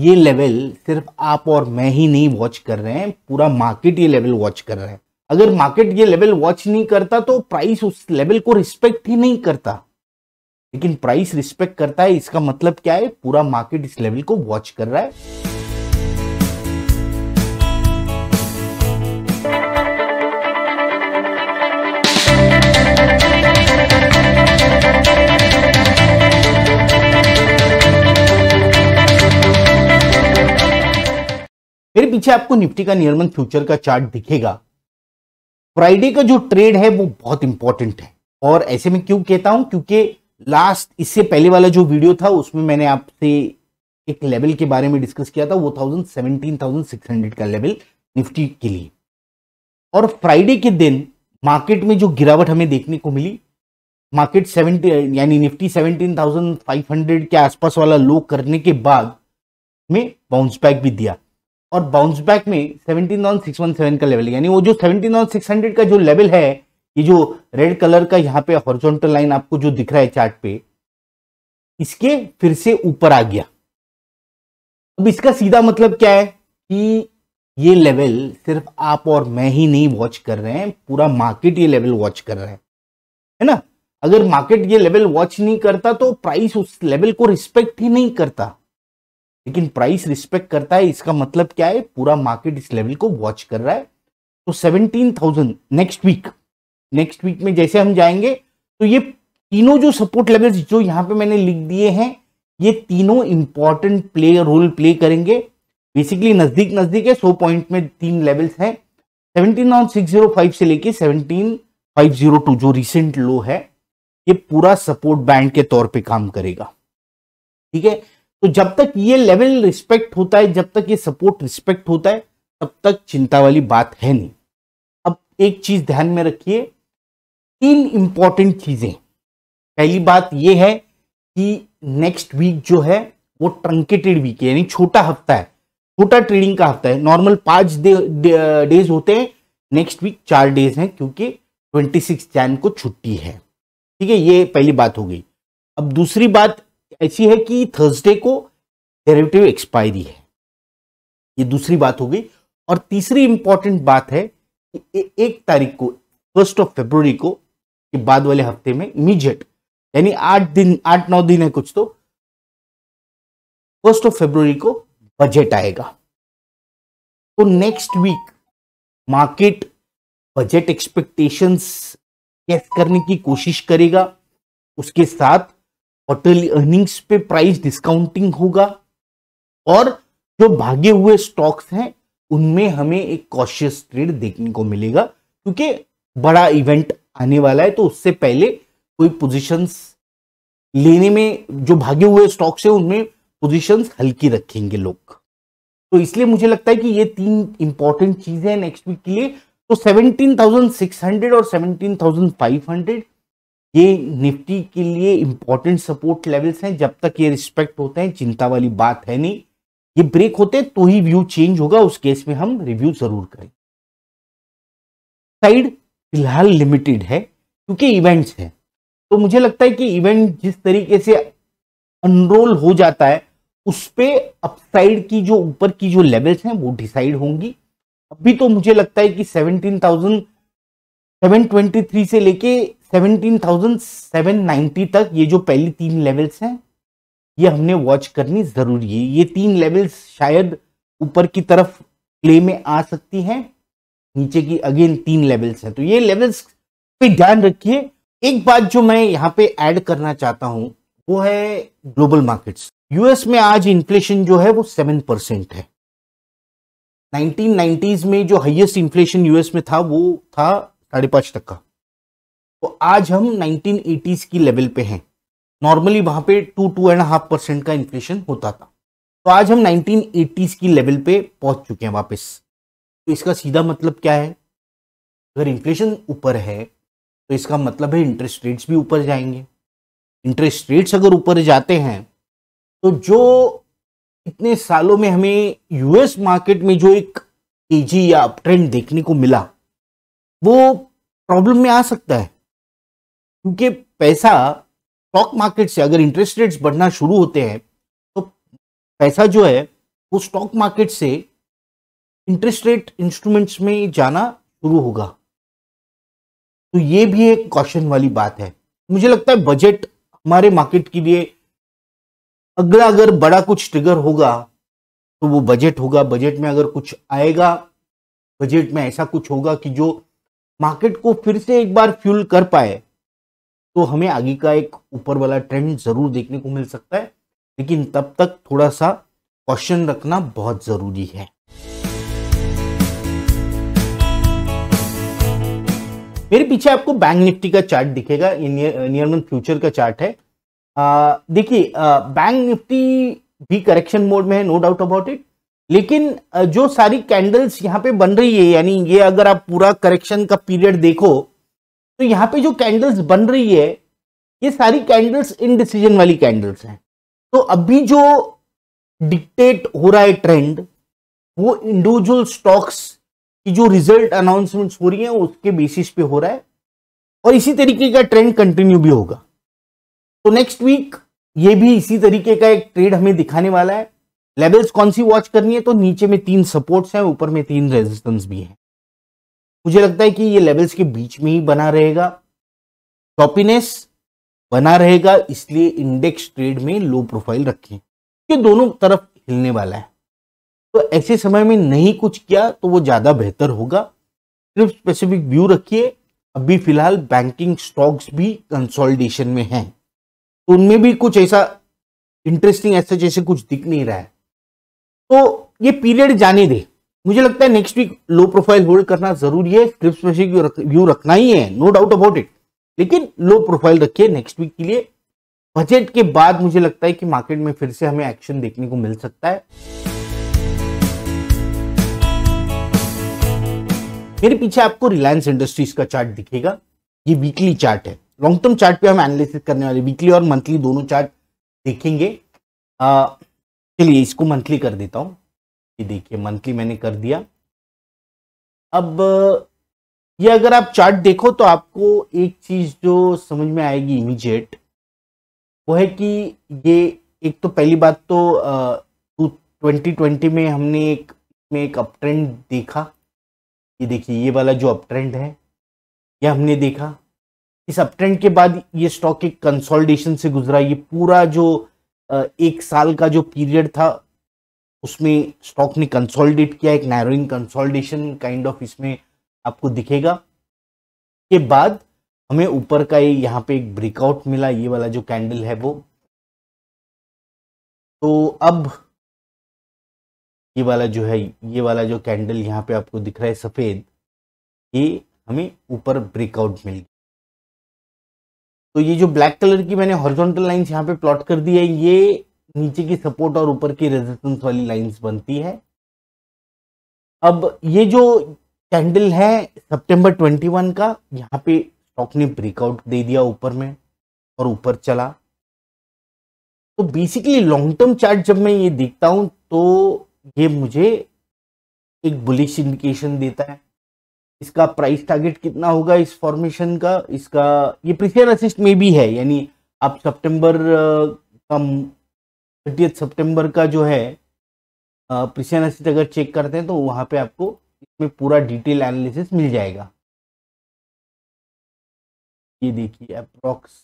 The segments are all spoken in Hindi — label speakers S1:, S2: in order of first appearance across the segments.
S1: ये लेवल सिर्फ आप और मैं ही नहीं वॉच कर रहे हैं पूरा मार्केट ये लेवल वॉच कर रहा है अगर मार्केट ये लेवल वॉच नहीं करता तो प्राइस उस लेवल को रिस्पेक्ट ही नहीं करता लेकिन प्राइस रिस्पेक्ट करता है इसका मतलब क्या है पूरा मार्केट इस लेवल को वॉच कर रहा है पीछे आपको निफ्टी का नियरमन फ्यूचर का चार्ट दिखेगा फ्राइडे का जो ट्रेड है वो बहुत इंपॉर्टेंट है और ऐसे में क्यों कहता हूं क्योंकि लास्ट इससे पहले वाला जो वीडियो था उसमें मैंने आपसे एक लेवल के बारे में डिस्कस किया था वो thousand seventeen thousand six hundred का लेवल निफ्टी के लिए और फ्राइडे के दिन मार्केट में जो गिरावट हमें देखने को मिली मार्केट सेवेंटी यानी Nifty seventeen thousand five hundred के आसपास वाला लो करने के बाद में बाउंस बैक भी दिया और बाउंस बैक में 17167 का लेवल यानी वो जो 171,600 का जो लेवल है ये जो रेड कलर का यहाँ पे हॉरिजॉन्टल लाइन आपको जो दिख रहा है चार्ट पे इसके फिर से ऊपर आ गया अब इसका सीधा मतलब क्या है कि ये लेवल सिर्फ आप और मैं ही नहीं वॉच कर रहे हैं पूरा मार्केट ये लेवल वॉच कर रहा है है ना अगर मार्केट ये लेवल वॉच नहीं करता तो प्राइस उस लेवल को रिस्पेक्ट ही नहीं करता लेकिन प्राइस रिस्पेक्ट करता है इसका मतलब क्या है पूरा मार्केट इस लेवल को वॉच कर रहा है तो seventeen thousand next week next week में जैसे हम जाएंगे तो ये तीनों जो सपोर्ट लेवल्स जो यहाँ पे मैंने लिख दिए हैं ये तीनों इंपॉर्टेंट प्ले रोल प्ले करेंगे बेसिकली नजदीक नजदीक है सो पॉइंट में तीन लेवल्स हैं सेवनटीन से लेके सेवनटीन फाइव जीरो जो रिसेंट लो है ये पूरा सपोर्ट बैंड के तौर पर काम करेगा ठीक है तो जब तक ये लेवल रिस्पेक्ट होता है जब तक ये सपोर्ट रिस्पेक्ट होता है तब तक चिंता वाली बात है नहीं अब एक चीज ध्यान में रखिए तीन इंपॉर्टेंट चीजें पहली बात यह है कि नेक्स्ट वीक जो है वो ट्रंकेटेड वीक है यानी छोटा हफ्ता है छोटा ट्रेडिंग का हफ्ता है नॉर्मल पांच डेज होते हैं नेक्स्ट वीक चार डेज हैं क्योंकि ट्वेंटी सिक्स जैन को छुट्टी है ठीक है ये पहली बात हो गई अब दूसरी बात ऐसी है कि थर्सडे को डेरिवेटिव एक्सपायरी है ये दूसरी बात हो गई और तीसरी इंपॉर्टेंट बात है कि एक तारीख को फर्स्ट ऑफ फेब्रुवरी को के बाद वाले हफ्ते में इमीजिएट यानी आठ दिन आठ नौ दिन है कुछ तो फर्स्ट ऑफ फेब्रुवरी को बजट आएगा तो next week market budget expectations cash करने की कोशिश करेगा उसके साथ क्वार्टरली अर्निंग्स पे प्राइस डिस्काउंटिंग होगा और जो भागे हुए स्टॉक्स हैं उनमें हमें एक कॉशियस ट्रेड देखने को मिलेगा क्योंकि बड़ा इवेंट आने वाला है तो उससे पहले कोई पोजीशंस लेने में जो भागे हुए स्टॉक्स है उनमें पोजीशंस हल्की रखेंगे लोग तो इसलिए मुझे लगता है कि ये तीन इंपॉर्टेंट चीजें हैं नेक्स्ट वीक के लिए तो 17,600 और 17,500 ये निफ्टी के लिए इंपॉर्टेंट सपोर्ट लेवल्स हैं जब तक ये रिस्पेक्ट होते हैं चिंता वाली बात है नहीं ये ब्रेक होते तो ही व्यू चेंज होगा उस केस में हम रिव्यू जरूर करें साइड फिलहाल लिमिटेड है क्योंकि इवेंट्स हैं तो मुझे लगता है कि इवेंट जिस तरीके से अनरोल हो जाता है उस पर अपसाइड की जो ऊपर की जो लेवल्स हैं वो डिसाइड होंगी अभी तो मुझे लगता है कि seventeen thousand seven twenty three से लेके 17,790 तक ये जो पहली तीन लेवल्स हैं ये हमने वॉच करनी जरूरी है ये तीन लेवल्स शायद ऊपर की तरफ प्ले में आ सकती हैं नीचे की अगेन तीन लेवल्स हैं तो ये लेवल्स पे ध्यान रखिए एक बात जो मैं यहाँ पे ऐड करना चाहता हूँ वो है ग्लोबल मार्केट्स यूएस में आज इन्फ्लेशन जो है वो सेवन परसेंट है 1990s में जो हाइएस्ट इन्फ्लेशन यूएस में था वो था साढ़े पाँच तक का तो आज हम 1980s की लेवल पे हैं नॉर्मली वहाँ पे two two and half percent का इन्फ्लेशन होता था तो आज हम 1980s की लेवल पे पहुंच चुके हैं वापस तो इसका सीधा मतलब क्या है अगर इन्फ्लेशन ऊपर है तो इसका मतलब है इंटरेस्ट रेट्स भी ऊपर जाएंगे इंटरेस्ट रेट्स अगर ऊपर जाते हैं तो जो इतने सालों में हमें यूएस मार्केट में जो एक तेजी या अपट्रेंड देखने को मिला वो प्रॉब्लम में आ सकता है क्योंकि पैसा स्टॉक मार्केट से अगर इंटरेस्ट रेट्स बढ़ना शुरू होते हैं तो पैसा जो है वो स्टॉक मार्केट से इंटरेस्ट रेट इंस्ट्रूमेंट्स में जाना शुरू होगा तो ये भी एक कॉशन वाली बात है मुझे लगता है बजट हमारे मार्केट के लिए अगला अगर बड़ा कुछ ट्रिगर होगा तो वो बजट होगा बजट में अगर कुछ आएगा बजट में ऐसा कुछ होगा कि जो मार्केट को फिर से एक बार फ्यूल कर पाए तो हमें आगे का एक ऊपर वाला ट्रेंड जरूर देखने को मिल सकता है लेकिन तब तक थोड़ा सा क्वेश्चन रखना बहुत ज़रूरी है मेरे पीछे आपको बैंक निफ्टी का चार्ट दिखेगा नियर मंथ फ्यूचर का चार्ट है देखिए बैंक निफ्टी भी करेक्शन मोड में है नो डाउट अबाउट इट लेकिन जो सारी कैंडल्स यहां पे बन रही है यानी ये अगर आप पूरा करेक्शन का पीरियड देखो तो यहाँ पे जो कैंडल्स बन रही है ये सारी कैंडल्स इनडिसीजन वाली कैंडल्स हैं तो अभी जो डिक्टेट हो रहा है ट्रेंड वो इंडिविजुअल स्टॉक्स की जो रिजल्ट अनाउंसमेंट्स हो रही हैं उसके बेसिस पे हो रहा है और इसी तरीके का ट्रेंड कंटिन्यू भी होगा तो नेक्स्ट वीक ये भी इसी तरीके का एक ट्रेड हमें दिखाने वाला है लेवल्स कौन सी वॉच करनी है तो नीचे में तीन सपोर्ट्स हैं ऊपर में तीन रेजिस्टेंस भी हैं मुझे लगता है कि ये लेवल्स के बीच में ही बना रहेगा टॉपीनेस बना रहेगा इसलिए इंडेक्स ट्रेड में लो प्रोफाइल रखें ये दोनों तरफ हिलने वाला है तो ऐसे समय में नहीं कुछ किया तो वो ज़्यादा बेहतर होगा सिर्फ स्पेसिफिक व्यू रखिए अभी फिलहाल बैंकिंग स्टॉक्स भी कंसोलिडेशन में हैं तो उनमें भी कुछ ऐसा इंटरेस्टिंग ऐसा जैसे कुछ दिख नहीं रहा है तो ये पीरियड जाने दें मुझे लगता है next week low profile hold करना जरूरी है स्क्रिप्ट स्पेसिफिक व्यू रखना ही है नो डाउट अबाउट इट लेकिन लो प्रोफाइल रखिए नेक्स्ट वीक के लिए बजट के बाद मुझे लगता है कि मार्केट में फिर से हमें एक्शन देखने को मिल सकता है मेरे पीछे आपको रिलायंस इंडस्ट्रीज का चार्ट दिखेगा ये वीकली चार्ट है लॉन्ग टर्म चार्ट पे हम एनालिसिस करने वाले वीकली और मंथली दोनों चार्ट देखेंगे चलिए इसको मंथली कर देता हूँ ये देखिए मंथली मैंने कर दिया अब ये अगर आप चार्ट देखो तो आपको एक चीज जो समझ में आएगी इमीजिएट वो है कि ये एक तो पहली बात तो ट्वेंटी ट्वेंटी तो में हमने एक में एक अपट्रेंड देखा ये देखिए ये वाला जो अपट्रेंड है ये हमने देखा इस अपट्रेंड के बाद ये स्टॉक एक कंसोलिडेशन से गुजरा ये पूरा जो एक साल का जो पीरियड था उसमें स्टॉक ने कंसोलिडेट किया एक नैरोइंग कंसोलिडेशन काइंड ऑफ इसमें आपको दिखेगा के बाद हमें ऊपर का ये यहाँ पे एक ब्रेकआउट मिला ये वाला जो कैंडल है वो तो अब ये वाला जो है ये वाला जो कैंडल यहाँ पे आपको दिख रहा है सफ़ेद ये हमें ऊपर ब्रेकआउट मिल गया तो ये जो ब्लैक कलर की मैंने हॉरिजॉन्टल लाइंस यहाँ पे प्लॉट कर दी है ये नीचे की सपोर्ट और ऊपर की रेजिस्टेंस वाली लाइंस बनती है अब ये जो कैंडल है सितंबर 21 का यहाँ पे स्टॉक ने ब्रेकआउट दे दिया ऊपर में और ऊपर चला तो बेसिकली लॉन्ग टर्म चार्ट जब मैं ये देखता हूँ तो ये मुझे एक बुलिश इंडिकेशन देता है इसका प्राइस टारगेट कितना होगा इस फॉर्मेशन का इसका ये प्रीफियर असिस्ट में भी है यानी आप सितंबर का थर्टी सितंबर का जो है प्रिसियन अगर चेक करते हैं तो वहाँ पे आपको इसमें पूरा डिटेल एनालिसिस मिल जाएगा ये देखिए अप्रॉक्स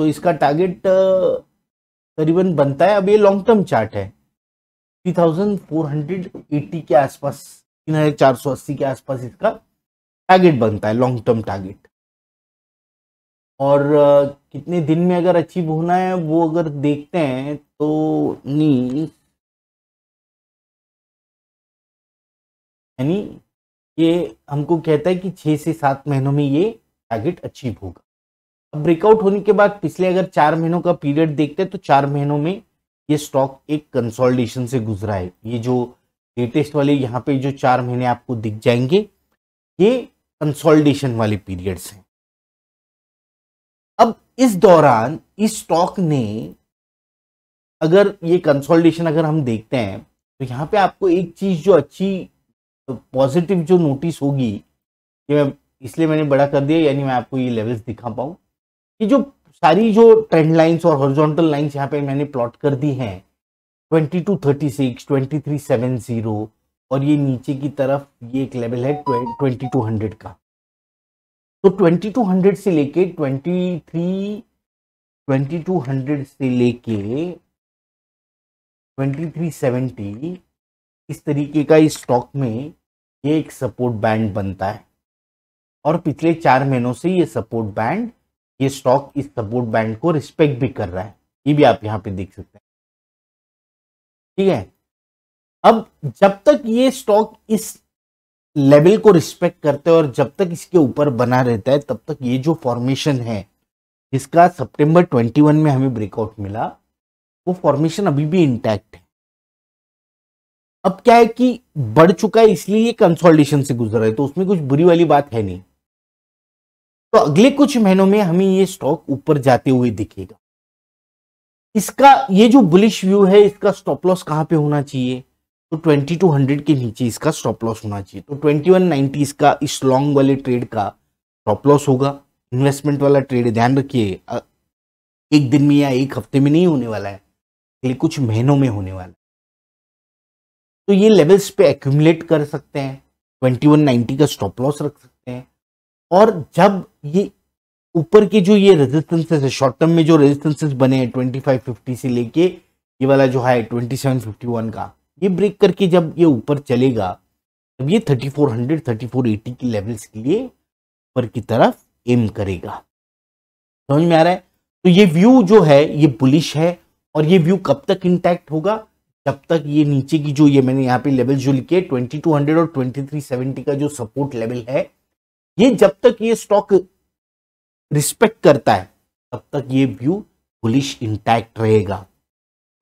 S1: तो इसका टारगेट करीबन बनता है अब ये लॉन्ग टर्म चार्ट है 3480 के आसपास अस्सी के आसपास इसका टारगेट बनता है लॉन्ग टर्म टारगेट और कितने दिन में अगर अचीव होना है वो अगर देखते हैं तो नी यानी ये हमको कहता है कि छः से सात महीनों में ये टारगेट अचीव होगा अब ब्रेकआउट होने के बाद पिछले अगर चार महीनों का पीरियड देखते हैं तो चार महीनों में ये स्टॉक एक कंसोलिडेशन से गुजरा है ये जो लेटेस्ट वाले यहाँ पे जो चार महीने आपको दिख जाएंगे ये कंसोलिडेशन वाले पीरियड्स हैं अब इस दौरान इस स्टॉक ने अगर ये कंसोलिडेशन अगर हम देखते हैं तो यहाँ पे आपको एक चीज़ जो अच्छी पॉजिटिव जो नोटिस होगी कि मैं इसलिए मैंने बड़ा कर दिया यानी मैं आपको ये लेवल्स दिखा पाऊँ कि जो सारी जो ट्रेंड लाइंस और हॉरिजॉन्टल लाइंस यहाँ पे मैंने प्लॉट कर दी हैं ट्वेंटी टू सेवन 2370 और ये नीचे की तरफ ये एक लेवल है हंड्रेड का तो 2200 से लेके 23 2200 से लेके 2370 इस तरीके का इस स्टॉक में ये एक सपोर्ट बैंड बनता है और पिछले चार महीनों से ये सपोर्ट बैंड ये स्टॉक इस सपोर्ट बैंड को रिस्पेक्ट भी कर रहा है ये भी आप यहाँ पे देख सकते हैं ठीक है अब जब तक ये स्टॉक इस लेवल को रिस्पेक्ट करते हैं और जब तक इसके ऊपर बना रहता है तब तक ये जो फॉर्मेशन है जिसका सितंबर 21 में हमें ब्रेकआउट मिला वो फॉर्मेशन अभी भी इंटैक्ट है अब क्या है कि बढ़ चुका है इसलिए ये कंसोलिडेशन से गुजर रहा है तो उसमें कुछ बुरी वाली बात है नहीं तो अगले कुछ महीनों में हमें ये स्टॉक ऊपर जाते हुए दिखेगा इसका ये जो बुलिश व्यू है इसका स्टॉप लॉस कहां पे होना चाहिए तो ट्वेंटी टू हंड्रेड के नीचे इसका स्टॉप लॉस होना चाहिए तो ट्वेंटी वन इसका इस लॉन्ग वाले ट्रेड का स्टॉप लॉस होगा इन्वेस्टमेंट वाला ट्रेड ध्यान रखिए एक दिन में या एक हफ्ते में नहीं होने वाला है ये कुछ महीनों में होने वाला है तो ये लेवल्स पे एक्यूमुलेट कर सकते हैं ट्वेंटी वन नाइन्टी का स्टॉप लॉस रख सकते हैं और जब ये ऊपर के जो ये रेजिस्टेंसेस है शॉर्ट टर्म में जो रेजिस्टेंसेस बने हैं ट्वेंटी फाइव फिफ्टी से लेके ये वाला जो है ट्वेंटी सेवन फिफ्टी वन का ये ब्रेक करके जब ये ऊपर चलेगा तब ये 3400 3480 की लेवल्स के लिए ऊपर की तरफ एम करेगा समझ में आ रहा है तो ये व्यू जो है ये बुलिश है और ये व्यू कब तक इंटैक्ट होगा जब तक ये नीचे की जो ये मैंने यहाँ पे लेवल जो लिखे ट्वेंटी टू हंड्रेड और ट्वेंटी थ्री सेवेंटी का जो सपोर्ट लेवल है ये जब तक ये स्टॉक रिस्पेक्ट करता है तब तक ये व्यू बुलिश इंटैक्ट रहेगा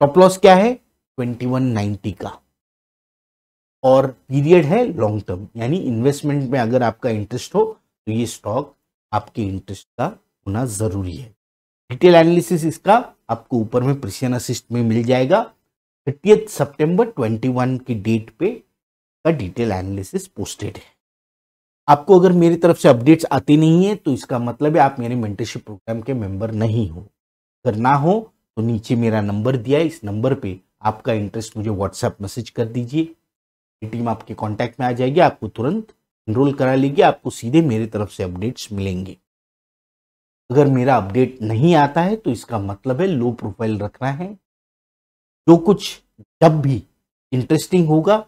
S1: टॉप लॉस क्या है 2190 का और पीरियड है लॉन्ग टर्म यानी इन्वेस्टमेंट में अगर आपका इंटरेस्ट हो तो ये स्टॉक आपके इंटरेस्ट का होना ज़रूरी है डिटेल एनालिसिस इसका आपको ऊपर में प्रिशियन असिस्ट में मिल जाएगा थर्टी सितंबर 21 की डेट पे का डिटेल एनालिसिस पोस्टेड है आपको अगर मेरी तरफ से अपडेट्स आते नहीं है तो इसका मतलब है आप मेरे मेंटरशिप प्रोग्राम के मेंबर नहीं हो अगर ना हो तो नीचे मेरा नंबर दिया है इस नंबर पे आपका इंटरेस्ट मुझे व्हाट्सएप मैसेज कर दीजिए टीम आपके कांटेक्ट में आ जाएगी आपको तुरंत इनरोल करा लेगी आपको सीधे मेरे तरफ से अपडेट्स मिलेंगे अगर मेरा अपडेट नहीं आता है तो इसका मतलब है लो प्रोफाइल रखना है जो कुछ जब भी इंटरेस्टिंग होगा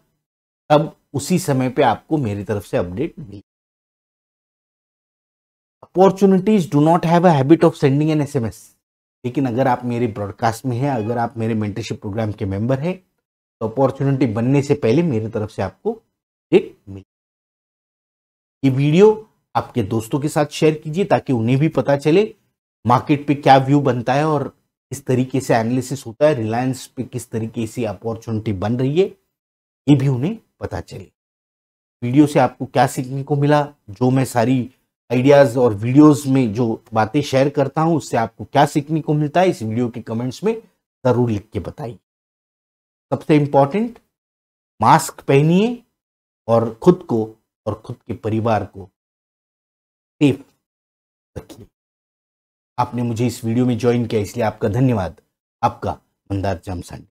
S1: तब उसी समय पे आपको मेरी तरफ से अपडेट मिलेगी opportunities do not have a habit of sending an SMS लेकिन अगर आप मेरे ब्रॉडकास्ट में हैं अगर आप मेरे मेंटरशिप प्रोग्राम के मेंबर हैं तो अपॉर्चुनिटी बनने से पहले मेरी तरफ से आपको एक मिल ये वीडियो आपके दोस्तों के साथ शेयर कीजिए ताकि उन्हें भी पता चले मार्केट पे क्या व्यू बनता है और किस तरीके से एनालिसिस होता है रिलायंस पे किस तरीके से अपॉर्चुनिटी बन रही है ये भी उन्हें पता चले वीडियो से आपको क्या सीखने को मिला जो मैं सारी आइडियाज़ और वीडियोस में जो बातें शेयर करता हूं उससे आपको क्या सीखने को मिलता है इस वीडियो के कमेंट्स में ज़रूर लिख के बताइए सबसे इंपॉर्टेंट मास्क पहनिए और खुद को और खुद के परिवार को सेफ रखिए आपने मुझे इस वीडियो में ज्वाइन किया इसलिए आपका धन्यवाद आपका मंदार जामसानी